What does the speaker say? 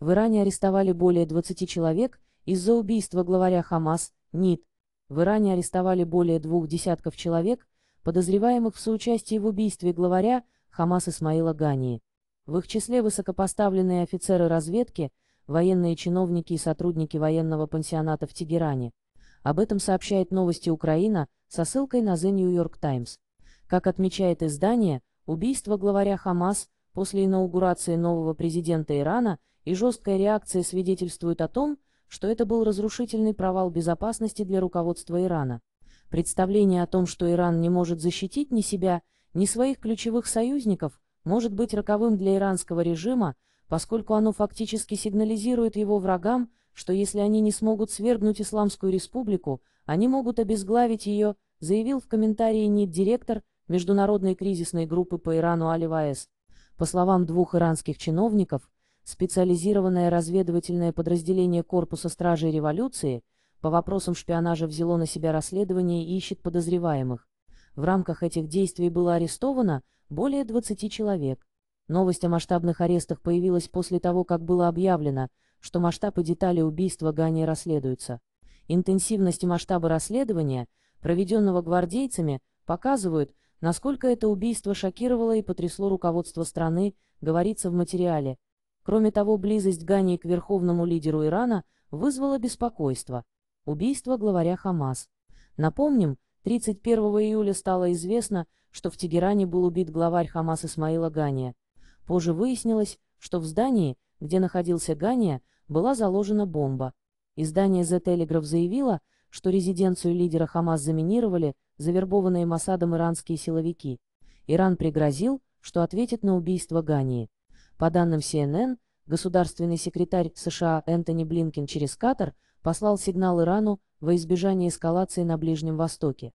В Иране арестовали более 20 человек из-за убийства главаря Хамас Нит. В Иране арестовали более двух десятков человек, подозреваемых в соучастии в убийстве главаря Хамас Исмаила Гании. В их числе высокопоставленные офицеры разведки, военные чиновники и сотрудники военного пансионата в Тегеране. Об этом сообщает новости Украина со ссылкой на The New York Times. Как отмечает издание, убийство главаря Хамас – после инаугурации нового президента Ирана и жесткая реакция свидетельствуют о том, что это был разрушительный провал безопасности для руководства Ирана. Представление о том, что Иран не может защитить ни себя, ни своих ключевых союзников, может быть роковым для иранского режима, поскольку оно фактически сигнализирует его врагам, что если они не смогут свергнуть Исламскую республику, они могут обезглавить ее, заявил в комментарии НИД-директор Международной кризисной группы по Ирану Али Ваэс. По словам двух иранских чиновников, специализированное разведывательное подразделение Корпуса Стражей Революции по вопросам шпионажа взяло на себя расследование и ищет подозреваемых. В рамках этих действий было арестовано более 20 человек. Новость о масштабных арестах появилась после того, как было объявлено, что масштаб и детали убийства Гани расследуются. Интенсивность и масштабы расследования, проведенного гвардейцами, показывают, Насколько это убийство шокировало и потрясло руководство страны, говорится в материале. Кроме того, близость Гани к верховному лидеру Ирана вызвала беспокойство. Убийство главаря Хамас. Напомним, 31 июля стало известно, что в Тегеране был убит главарь Хамас Исмаила Гания. Позже выяснилось, что в здании, где находился Гания, была заложена бомба. Издание The Telegraph заявило, что резиденцию лидера Хамас заминировали завербованные Масадом иранские силовики. Иран пригрозил, что ответит на убийство Гании. По данным CNN, государственный секретарь США Энтони Блинкен через Катар послал сигнал Ирану во избежание эскалации на Ближнем Востоке.